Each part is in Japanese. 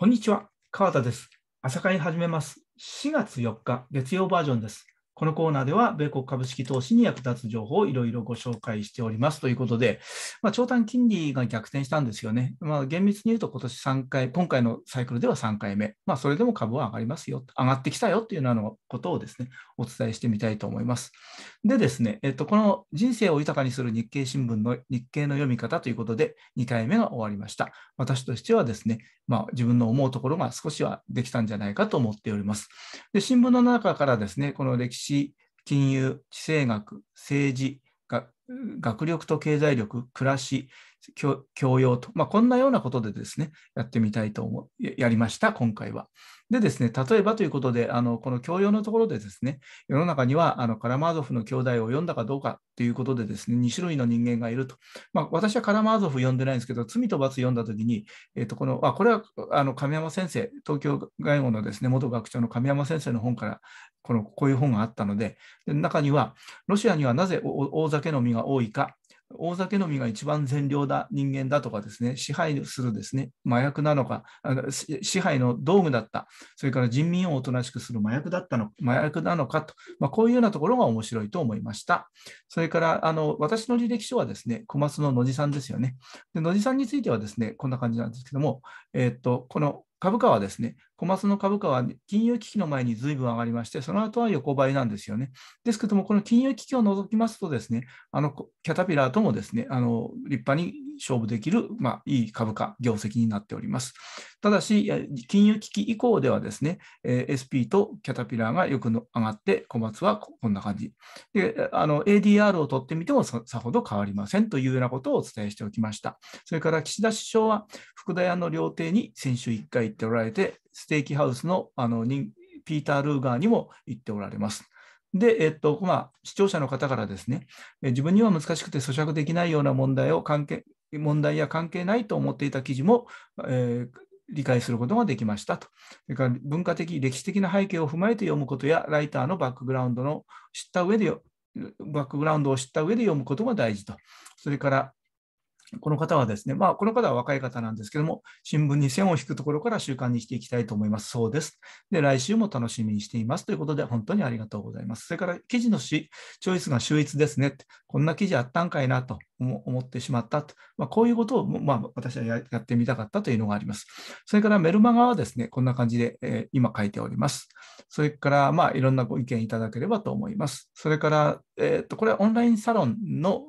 こんにちは、川田です。朝会始めます。4月4日、月曜バージョンです。このコーナーでは、米国株式投資に役立つ情報をいろいろご紹介しておりますということで、まあ、長短金利が逆転したんですよね。まあ、厳密に言うと、今年3回、今回のサイクルでは3回目、まあ、それでも株は上がりますよ、上がってきたよというようなことをですね、お伝えしてみたいと思います。でですね、えっと、この人生を豊かにする日経新聞の日経の読み方ということで、2回目が終わりました。私としてはですね、まあ、自分の思うところが少しはできたんじゃないかと思っております。で新聞の中からですね、この歴史史、金融、地政学、政治、学力と経済力、暮らし、教養と、まあ、こんなようなことでですね、やってみたいと思やりました、今回は。でですね、例えばということで、あのこの教養のところでですね、世の中にはあのカラマーゾフの兄弟を読んだかどうかということでですね、2種類の人間がいると。まあ、私はカラマーゾフ読んでないんですけど、罪と罰読んだときに、えー、とここれはあの亀山先生、東京外語のですね、元学長の亀山先生の本からこのこういう本があったのでで、中には、ロシアにはなぜ大酒飲みが多いか、大酒飲みが一番善良だ人間だとかですね、支配するですね、麻薬なのか、あの支配の道具だった、それから人民をおとなしくする麻薬だったの麻薬なのかと、まあ、こういうようなところが面白いと思いました。それからあの私の履歴書はですね、小松の野地さんですよね。で野地さんについてはですね、こんな感じなんですけども、えー、っとこの株価はですね、小松の株価は金融危機の前にずいぶん上がりまして、その後は横ばいなんですよね。ですけども、この金融危機を除きますとですね、あのキャタピラーともですね、あの立派に勝負できる、まあ、いい株価、業績になっております。ただし、金融危機以降ではですね、え SP とキャタピラーがよく上がって、小松はこんな感じ。で、あの ADR を取ってみてもさほど変わりませんというようなことをお伝えしておきました。それから岸田首相は、福田屋の料亭に先週1回行っておられて、ステーキハウスのあのピーター・ルーガーにも行っておられます。で、えっとまあ、視聴者の方からですね、自分には難しくて咀嚼できないような問題を関係問題や関係ないと思っていた記事も、えー、理解することができましたと。それから文化的、歴史的な背景を踏まえて読むことや、ライターのバックグラウンドを知った上で、バックグラウンドを知った上で読むことが大事と。それから、この方はですね、まあ、この方は若い方なんですけども、新聞に線を引くところから習慣にしていきたいと思います。そうです。で、来週も楽しみにしています。ということで、本当にありがとうございます。それから、記事のしチョイスが秀逸ですねこんな記事あったんかいなと。思ってしまったと、まあ、こういうことを、まあ、私はやってみたかったというのがあります。それからメルマガはですね、こんな感じで、えー、今書いております。それから、まあ、いろんなご意見いただければと思います。それから、えー、っとこれはオンラインサロンの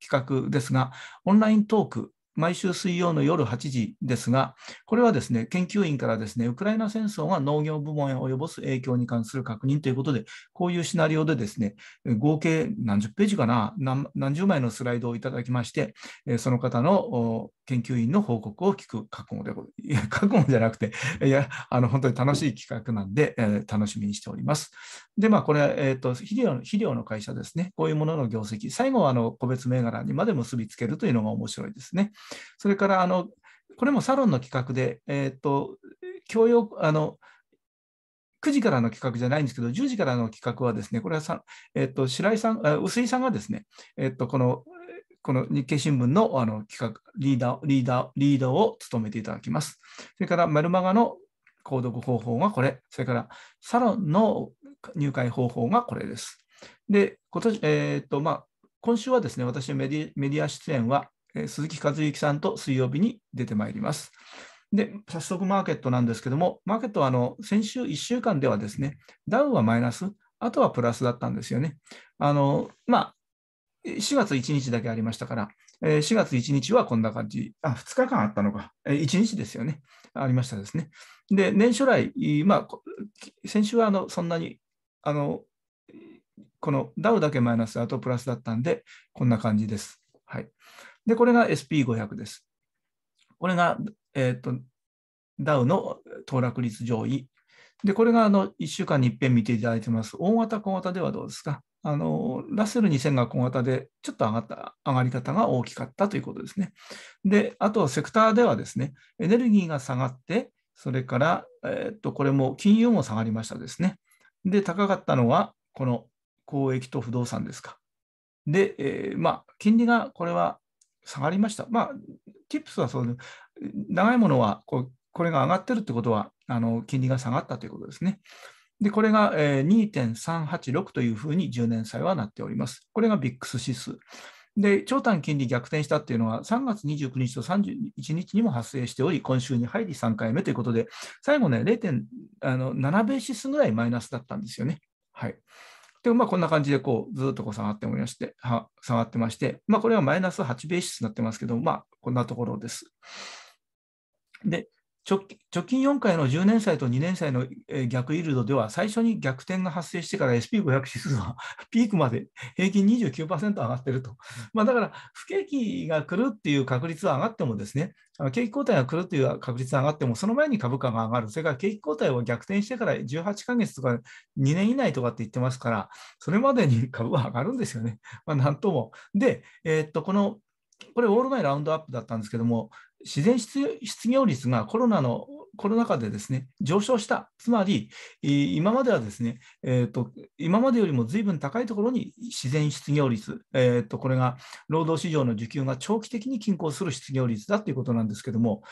企画ですが、オンライントーク毎週水曜の夜8時ですが、これはですね、研究員からですね、ウクライナ戦争が農業部門へ及ぼす影響に関する確認ということで、こういうシナリオでですね、合計何十ページかな、何十枚のスライドをいただきまして、その方の研究員の報告を聞く覚悟でご いや、覚悟じゃなくて、いや、あの、本当に楽しい企画なんで、えー、楽しみにしております。で、まあ、これ、えっ、ー、と、肥料の、肥料の会社ですね。こういうものの業績。最後は、あの、個別銘柄にまで結びつけるというのが面白いですね。それから、あの、これもサロンの企画で、えっ、ー、と、教養、あの、9時からの企画じゃないんですけど、10時からの企画はですね、これはさ、えっと、白井さん、薄井さんがですね、えっと、このこの日経新聞のあの企画、リーダー、リーダー、リードを務めていただきます。それから、メルマガの購読方法がこれ、それからサロンの入会方法がこれです。で、今年、えっ、と、まあ、今週はですね、私メディア出演は、えー、鈴木和之さんと水曜日に出てまいります。で、早速マーケットなんですけども、マーケットはあの先週1週間ではですね、ダウンはマイナス、あとはプラスだったんですよね。あのまあ、4月1日だけありましたから、4月1日はこんな感じ、あ、2日間あったのか、1日ですよね、ありましたですね。で、年初来、まあ、先週はあのそんなに、あの、このダウだけマイナス、あとプラスだったんで、こんな感じです。はい。で、これが SP500 です。これが、えっ、ー、と、ダウの騰落率上位。で、これがあの1週間にいっぺん見ていただいてます。大型、小型ではどうですかあのラッセル2000が小型で、ちょっと上がった上がり方が大きかったということですね。で、あとはセクターではですね、エネルギーが下がって、それから、えー、っとこれも金融も下がりましたですね。で、高かったのは、この公益と不動産ですか。で、えー、まあ、金利がこれは下がりました。まあ、tips はそう長いものはこれが上がってるってことは、あの金利が下がったということですね。で、これが2.386というふうに10年債はなっております。これがビックス指数。で、長短金利逆転したっていうのは3月29日と31日にも発生しており、今週に入り3回目ということで、最後ね、0.7ベーシスぐらいマイナスだったんですよね。はい。で、まあ、こんな感じでこうずっとこう下がっておりまして、は下がってまして、まあ、これはマイナス8ベーシスになってますけど、まあ、こんなところです。で、直近4回の10年債と2年債の逆イールドでは、最初に逆転が発生してから SP500 指数は ピークまで平均29%上がってると。まあ、だから、不景気が来るっていう確率は上がってもですね、景気後退が来るという確率が上がっても、その前に株価が上がる、それから景気後退を逆転してから18ヶ月とか2年以内とかって言ってますから、それまでに株は上がるんですよね。まあ、なんとも。で、えー、っと、このこれ、オールマイラウンドアップだったんですけども、自然失業率がコロナのコロナ禍でですね上昇した、つまり今まではですね、えーと、今までよりも随分高いところに自然失業率、えーと、とこれが労働市場の需給が長期的に均衡する失業率だということなんですけども、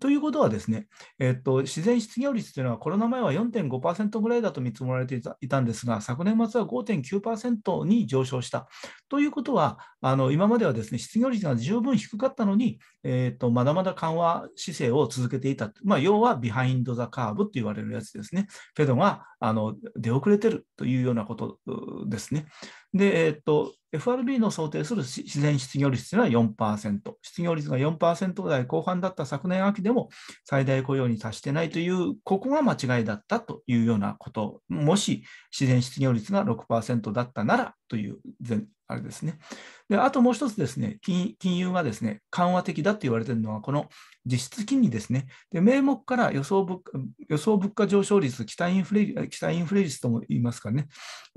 ということはですね、えっと、自然失業率というのはコロナ前は4.5%ぐらいだと見積もられていたんですが、昨年末は5.9%に上昇した。ということは、あの今まではですね失業率が十分低かったのに、えっと、まだまだ緩和姿勢を続けていた、まあ、要はビハインド・ザ・カーブと言われるやつですね、フェドがあの出遅れてるというようなことですね。で、えっと、FRB の想定する自然失業率というのは4%、失業率が4%台後半だった昨年秋でも最大雇用に達してないという、ここが間違いだったというようなこと、もし自然失業率が6%だったなら、というあれですね。であともう一つですね金、金融がですね緩和的だと言われているのは、この実質金利ですね。で名目から予想物予想物価上昇率期待インフレ、期待インフレ率とも言いますかね、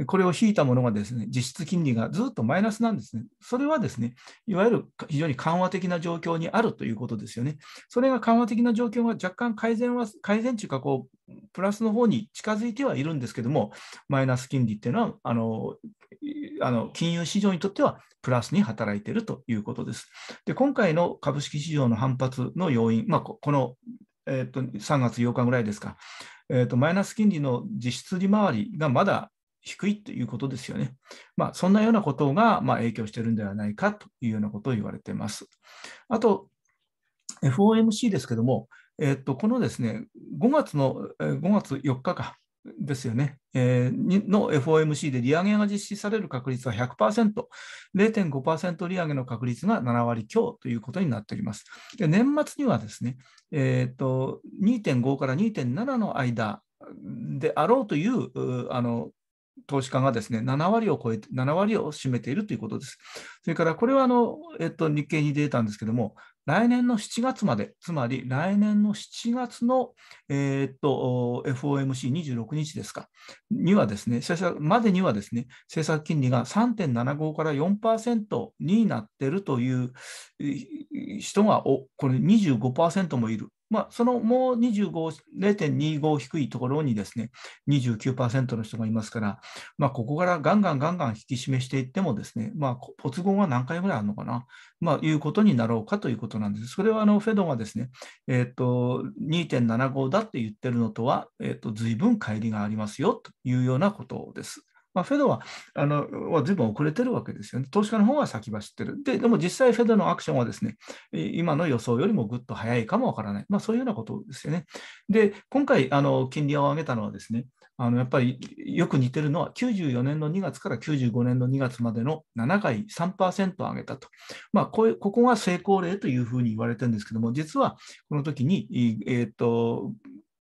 これを引いたものがですね実質金利がずっとマイナスなんですね。それはですねいわゆる非常に緩和的な状況にあるということですよね。それが緩和的な状況が若干改善は、改善というかこう、プラスの方に近づいてはいるんですけども、マイナス金利っていうのは、あのあの金融市場にとってはプラスに働いているということです。で今回の株式市場の反発の要因、まあ、この、えー、と3月8日ぐらいですか、えーと、マイナス金利の実質利回りがまだ低いということですよね。まあ、そんなようなことが、ま影響しているんではないかというようなことを言われています。あと、FOMC ですけども、えっと、このですね5月の5月4日かですよね、えー、の FOMC で利上げが実施される確率は100%、0.5%利上げの確率が7割強ということになっております。で年末にはですね、えーと、と2.5から2.7の間であろうといううあの投資家がですね、7割を超えて、7割を占めているということです。それから、これはあの、えっと、日経に出たんですけども、来年の7月まで、つまり来年の7月の、えー、っと FOMC26 日ですか、にはですね、までにはですね、政策金利が3.75から4%になってるという人がお、これ25%もいる。まあ、そのもう0.25低いところにですね29%の人がいますから、まあ、ここからガンガンガンガン引き締めしていってもですね、まあ、ポゴンは何回ぐらいあるのかな、まあ、いうことになろうかということなんです。それはあのフェドがですね、えーと、2.75だって言ってるのとは、えいと、ん随分乖離がありますよというようなことです。まあ、フェドはあのは随分遅れてるわけですよね。投資家の方は先走ってる。ででも実際、フェドのアクションはですね、今の予想よりもぐっと早いかもわからない。まあ、そういうようなことですよね。で、今回、あの金利を上げたのはですね、あのやっぱりよく似てるのは、94年の2月から95年の2月までの7回3%上げたと、まあこういう、ここが成功例というふうに言われてるんですけども、実はこの時に、えー、っと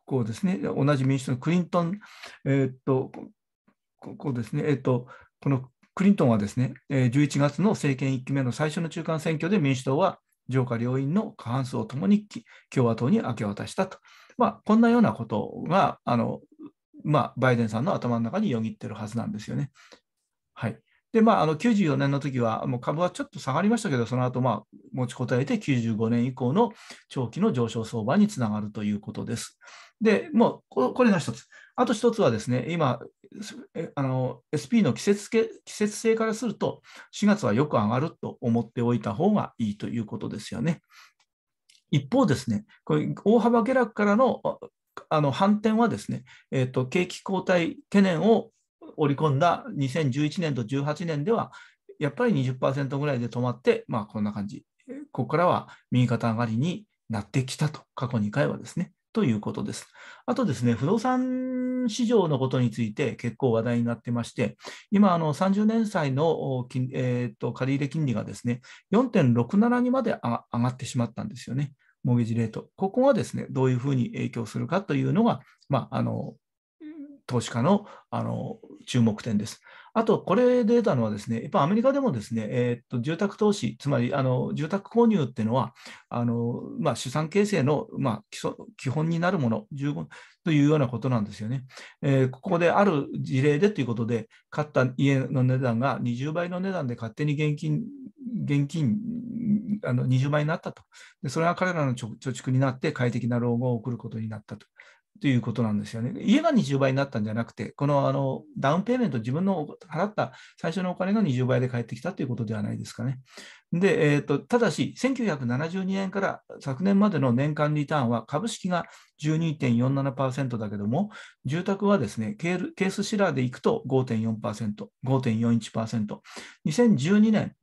こうですね、同じ民主党のクリントン、えー、っとここですね、えっと、このクリントンはですね、11月の政権1期目の最初の中間選挙で民主党は上下両院の過半数をともに共和党に明け渡したと、まあ、こんなようなことがあの、まあ、バイデンさんの頭の中によぎってるはずなんですよね。はいでまあ、あの94年の時はも株はちょっと下がりましたけど、その後、まあ持ちこたえて95年以降の長期の上昇相場につながるということです。で、もうこれが一つ。あと一つはですね、今、あの SP の季節季節性からすると、4月はよく上がると思っておいた方がいいということですよね。一方ですね、これ大幅下落からのあの反転はですね、えーと、景気後退懸念を織り込んだ2011年と18年では、やっぱり20%ぐらいで止まって、まあ、こんな感じ、ここからは右肩上がりになってきたと、過去2回はですね。ということです。あとですね、不動産市場のことについて結構話題になってまして、今、あの30年債の金、えーと、借入金利がですね、4.67にまで上がってしまったんですよね、モゲージレート。ここがですね、どういうふうに影響するかというのが、まあ、あの投資家のあの注目点です。あと、これ出たのはですね、やっぱアメリカでもですね、えー、っと住宅投資、つまりあの住宅購入っていうのは、あのまあ、資産形成の、まあ、基礎基本になるもの15というようなことなんですよね、えー、ここである事例でということで、買った家の値段が20倍の値段で勝手に現金現金あの20倍になったとで、それが彼らの貯蓄になって快適な老後を送ることになったとということなんですよね。家が20倍になったんじゃなくて、このあのダウンペイメント、自分の払った最初のお金が20倍で返ってきたということではないですかね。で、えーと、ただし、1972年から昨年までの年間リターンは株式が12.47%だけども、住宅はですね、ケースシラーでいくと5.4%、5.41%、2012年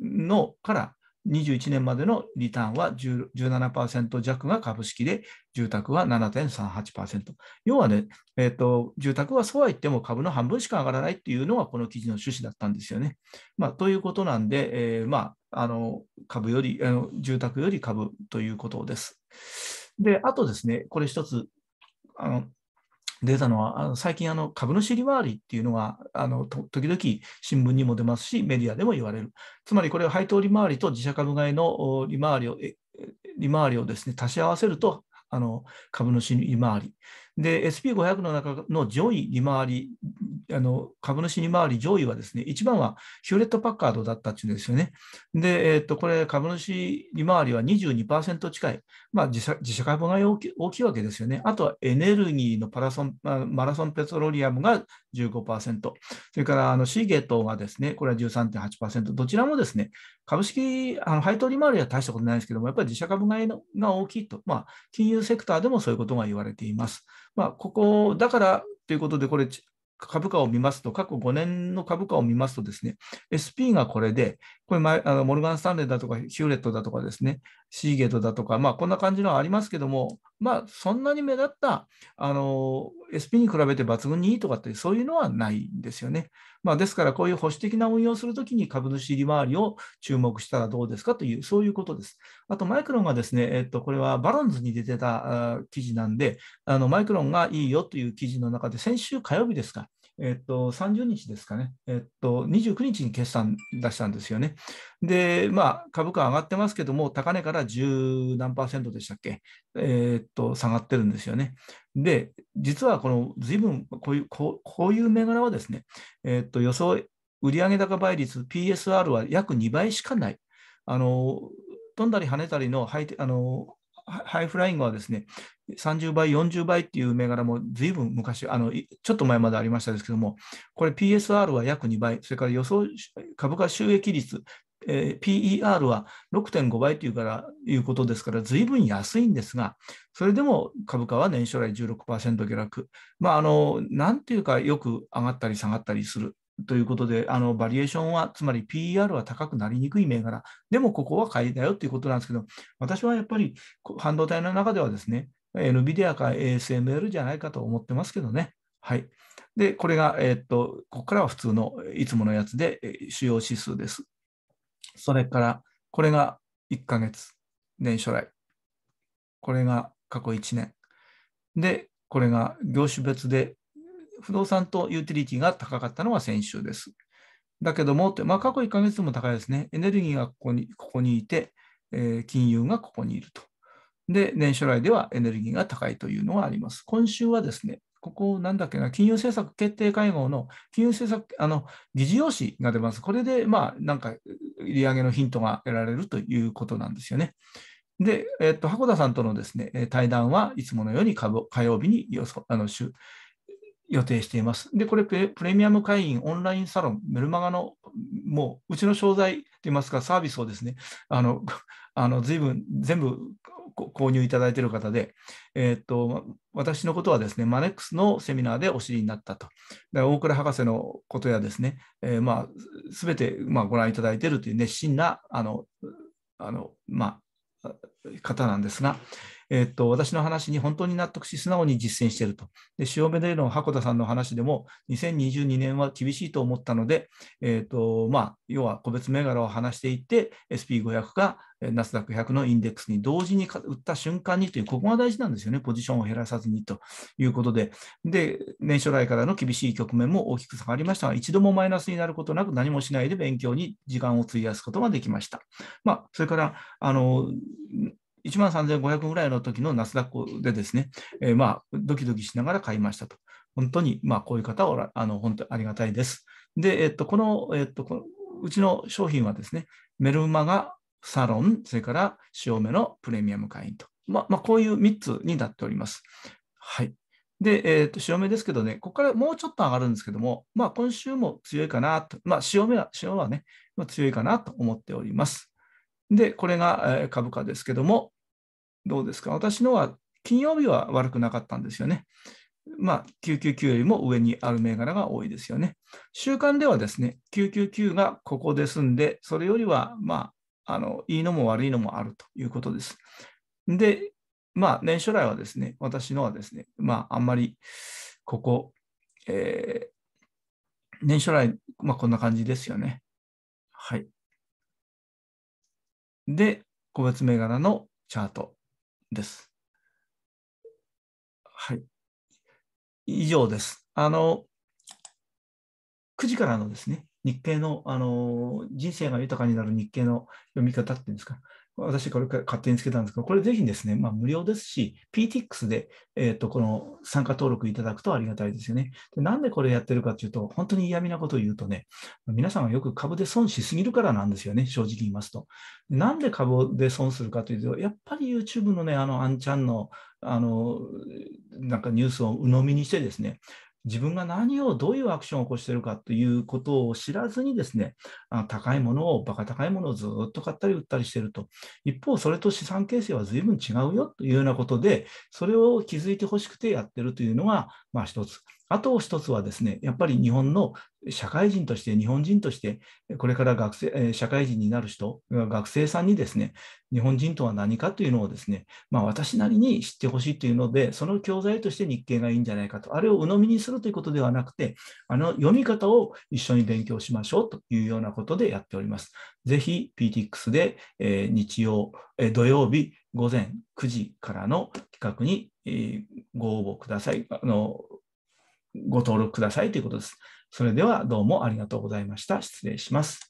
のから21年までのリターンは17%弱が株式で、住宅は7.38%。要はね、えーと、住宅はそうは言っても株の半分しか上がらないっていうのがこの記事の趣旨だったんですよね。まあ、ということなんで、えー、まあ、あの株よりあの、住宅より株ということです。で、あとですね、これ一つあの出たのは、あの最近あの、株主利回りっていうのがあの時々新聞にも出ますし、メディアでも言われる。つまりこれは配当利回りと自社株買いの利回りを利回りをですね、足し合わせると、あの株主利回り。で、SP500 の中の上位利回り、あの株主利回り上位はですね、1番はヒューレット・パッカードだったっていうんですよね。で、えっとこれ、株主利回りは22%近い、まあ、自社自社株が大き大きいわけですよね。あとはエネルギーのパラソンマラソンペトロリアムが15%、それからあのシーゲートがですね、これは13.8%、どちらもですね、株式、あの配当利回りは大したことないですけども、やっぱり自社株買いが大きいと、まあ、金融セクターでもそういうことが言われています。まあ、ここだからということで、これ、株価を見ますと、過去5年の株価を見ますとですね、SP がこれで、これ前、あのモルガン・スタンレーだとか、ヒューレットだとかですね、シーゲートだとか、まあ、こんな感じのありますけども、まあ、そんなに目立った、あの、SP に比べて抜群にいいとかって、そういうのはないんですよね。まあ、ですから、こういう保守的な運用をするときに株主利回りを注目したらどうですかという、そういうことです。あと、マイクロンがですね、えっと、これはバロンズに出てた記事なんで、あの、マイクロンがいいよという記事の中で、先週火曜日ですか、えっと、30日ですかね、えっと、29日に決算出したんですよね。で、まあ、株価上がってますけども、高値から10何パーセントでしたっけ、えっと、下がってるんですよね。で、実はこの随分こういうこういう銘柄はですね、えっと、予想売上高倍率 PSR は約2倍しかない。あの飛んだり跳ねたりのハイあのハイフライングはですね、30倍、40倍っていう銘柄もぶん昔、あのちょっと前までありましたですけども、これ PSR は約2倍、それから予想株価収益率、えー、PER は6.5倍というからいうことですから、ずいぶん安いんですが、それでも株価は年初来16%下落、まああの、なんていうか、よく上がったり下がったりするということで、あのバリエーションは、つまり PER は高くなりにくい銘柄、でもここは買いだよということなんですけど、私はやっぱり半導体の中ではですね、NVIDIA か ASML じゃないかと思ってますけどね。はい。で、これが、えー、っと、ここからは普通のいつものやつで、主要指数です。それから、これが1ヶ月、年初来。これが過去1年。で、これが業種別で、不動産とユーティリティが高かったのは先週です。だけども、まあ、過去1ヶ月も高いですね。エネルギーがここにここにいて、えー、金融がここにいると。で、年初来ではエネルギーが高いというのがあります。今週はですね、ここなんだっけな、金融政策決定会合の金融政策、あの、議事要旨が出ます。これで、まあ、なんか、利上げのヒントが得られるということなんですよね。で、えっと、箱田さんとのですね、対談はいつものように火曜日に予あの予定しています。で、これプレミアム会員オンラインサロン、メルマガの、もう、うちの商材といいますか、サービスをですね、あの、あの随分全部購入いただいている方で、えー、っと私のことはですね、マネックスのセミナーでお知りになったと。大倉博士のことやですね、えー、まあ、全て、まあ、ご覧いただいているという熱心なあのあの、まあ、方なんですが、えー、っと、私の話に本当に納得し、素直に実践していると。で、塩目での箱田さんの話でも、2022年は厳しいと思ったので、えー、っと、まあ、要は個別銘柄を話していって、SP500 がナスダック100のインデックスに同時に売った瞬間にという、ここが大事なんですよね、ポジションを減らさずにということで、で年初来からの厳しい局面も大きく下がりましたが、一度もマイナスになることなく、何もしないで勉強に時間を費やすことができました。まあ、それからあの1万3500ぐらいの時のナスダックでですね、えー、まあ、ドキドキしながら買いましたと。本当に、まあ、こういう方は、あの、本当にありがたいです。で、えっと、この、えっと、このうちの商品はですね、メルマガ、サロン、それから潮目のプレミアム会員と。まあ、まあ、こういう3つになっております。はい。で、えっ、ー、と、潮目ですけどね、ここからもうちょっと上がるんですけども、まあ、今週も強いかなと、まあ、潮目は、潮はね、強いかなと思っております。で、これが株価ですけども、どうですか私のは金曜日は悪くなかったんですよね。まあ、999よりも上にある銘柄が多いですよね。週間ではですね、999がここで済んで、それよりは、まあ、あのいいのも悪いのもあるということです。で、まあ、年初来はですね、私のはですね、まあ、あんまりここ、えー、年初来、まあ、こんな感じですよね。はい。で、個別銘柄のチャートです。はい。以上です。あの、9時からのですね、日経の、あの、人生が豊かになる日経の読み方っていうんですか、私、これ勝手につけたんですけど、これぜひですね、まあ、無料ですし、PTX で、えー、とこの参加登録いただくとありがたいですよねで。なんでこれやってるかというと、本当に嫌味なことを言うとね、皆さんはよく株で損しすぎるからなんですよね、正直言いますと。なんで株で損するかというと、やっぱり YouTube のね、あの、あんちゃんの、あの、なんかニュースを鵜呑みにしてですね、自分が何をどういうアクションを起こしているかということを知らずにですね高いものをバカ高いものをずっと買ったり売ったりしていると一方それと資産形成は随分違うよというようなことでそれを気づいてほしくてやってるというのがまあ一つあと一つはですね、やっぱり日本の社会人として、日本人として、これから学生社会人になる人、学生さんにですね、日本人とは何かというのをですね、まあ、私なりに知ってほしいというので、その教材として日経がいいんじゃないかと、あれを鵜呑みにするということではなくて、あの読み方を一緒に勉強しましょうというようなことでやっております。ぜひ PTX で、え日曜、え土曜日午前9時からの企画に、ご応募ください。あのご登録くださいということです。それではどうもありがとうございました。失礼します。